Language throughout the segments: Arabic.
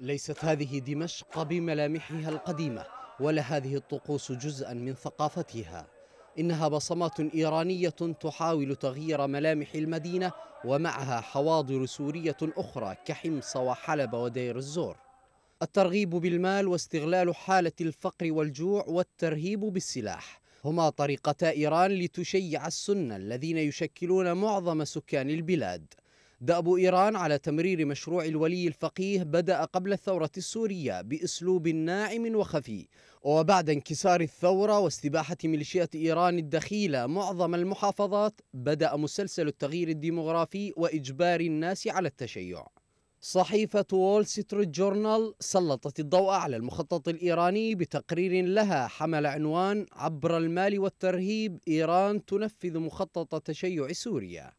ليست هذه دمشق بملامحها القديمة ولا هذه الطقوس جزءا من ثقافتها إنها بصمات إيرانية تحاول تغيير ملامح المدينة ومعها حواضر سورية أخرى كحمص وحلب ودير الزور الترغيب بالمال واستغلال حالة الفقر والجوع والترهيب بالسلاح هما طريقتا إيران لتشيع السنة الذين يشكلون معظم سكان البلاد دأب إيران على تمرير مشروع الولي الفقيه بدأ قبل الثورة السورية بأسلوب ناعم وخفي وبعد انكسار الثورة واستباحة ميليشيات إيران الدخيلة معظم المحافظات بدأ مسلسل التغيير الديمغرافي وإجبار الناس على التشيع صحيفة وول ستريت جورنال سلطت الضوء على المخطط الإيراني بتقرير لها حمل عنوان عبر المال والترهيب إيران تنفذ مخطط تشيع سوريا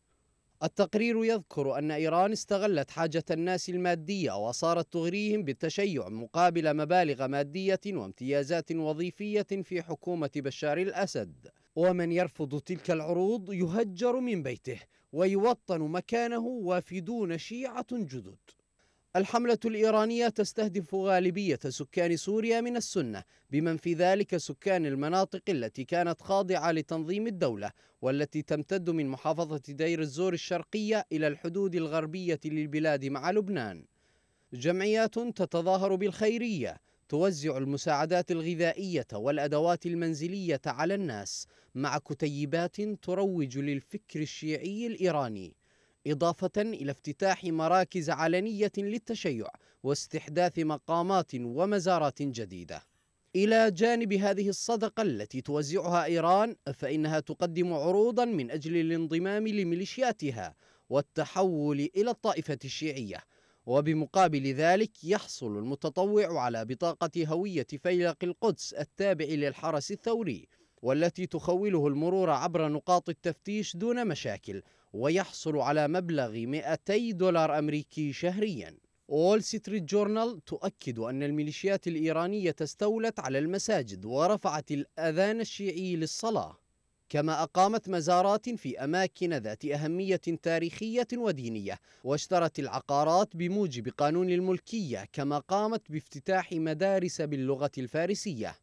التقرير يذكر أن إيران استغلت حاجة الناس المادية وصارت تغريهم بالتشيع مقابل مبالغ مادية وامتيازات وظيفية في حكومة بشار الأسد ومن يرفض تلك العروض يهجر من بيته ويوطن مكانه وافدون شيعة جدد الحملة الإيرانية تستهدف غالبية سكان سوريا من السنة بمن في ذلك سكان المناطق التي كانت خاضعة لتنظيم الدولة والتي تمتد من محافظة دير الزور الشرقية إلى الحدود الغربية للبلاد مع لبنان جمعيات تتظاهر بالخيرية توزع المساعدات الغذائية والأدوات المنزلية على الناس مع كتيبات تروج للفكر الشيعي الإيراني إضافة إلى افتتاح مراكز علنية للتشيع واستحداث مقامات ومزارات جديدة إلى جانب هذه الصدقة التي توزعها إيران فإنها تقدم عروضا من أجل الانضمام لميليشياتها والتحول إلى الطائفة الشيعية وبمقابل ذلك يحصل المتطوع على بطاقة هوية فيلق القدس التابع للحرس الثوري والتي تخوله المرور عبر نقاط التفتيش دون مشاكل ويحصل على مبلغ 200 دولار أمريكي شهرياً وول ستريت جورنال تؤكد أن الميليشيات الإيرانية استولت على المساجد ورفعت الأذان الشيعي للصلاة كما أقامت مزارات في أماكن ذات أهمية تاريخية ودينية واشترت العقارات بموجب قانون الملكية كما قامت بافتتاح مدارس باللغة الفارسية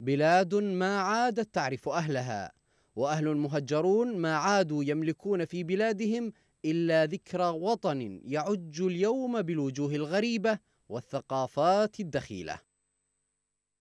بلاد ما عادت تعرف أهلها واهل المهجرون ما عادوا يملكون في بلادهم الا ذكرى وطن يعج اليوم بالوجوه الغريبه والثقافات الدخيله